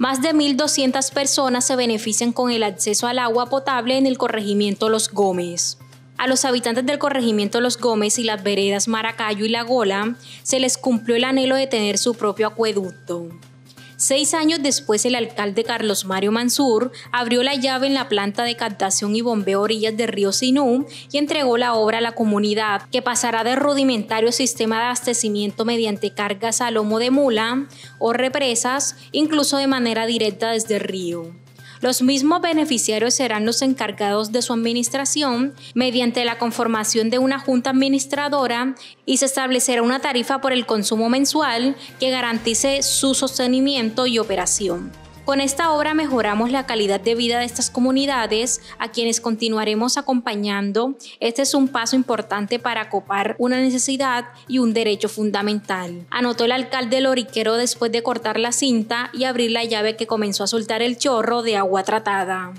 Más de 1.200 personas se benefician con el acceso al agua potable en el corregimiento Los Gómez. A los habitantes del corregimiento Los Gómez y las veredas Maracayo y La Gola se les cumplió el anhelo de tener su propio acueducto. Seis años después, el alcalde Carlos Mario Mansur abrió la llave en la planta de captación y bombeo orillas del río Sinú y entregó la obra a la comunidad, que pasará de rudimentario sistema de abastecimiento mediante cargas a lomo de mula o represas, incluso de manera directa desde el río. Los mismos beneficiarios serán los encargados de su administración mediante la conformación de una junta administradora y se establecerá una tarifa por el consumo mensual que garantice su sostenimiento y operación. Con esta obra mejoramos la calidad de vida de estas comunidades a quienes continuaremos acompañando. Este es un paso importante para copar una necesidad y un derecho fundamental. Anotó el alcalde Loriquero después de cortar la cinta y abrir la llave que comenzó a soltar el chorro de agua tratada.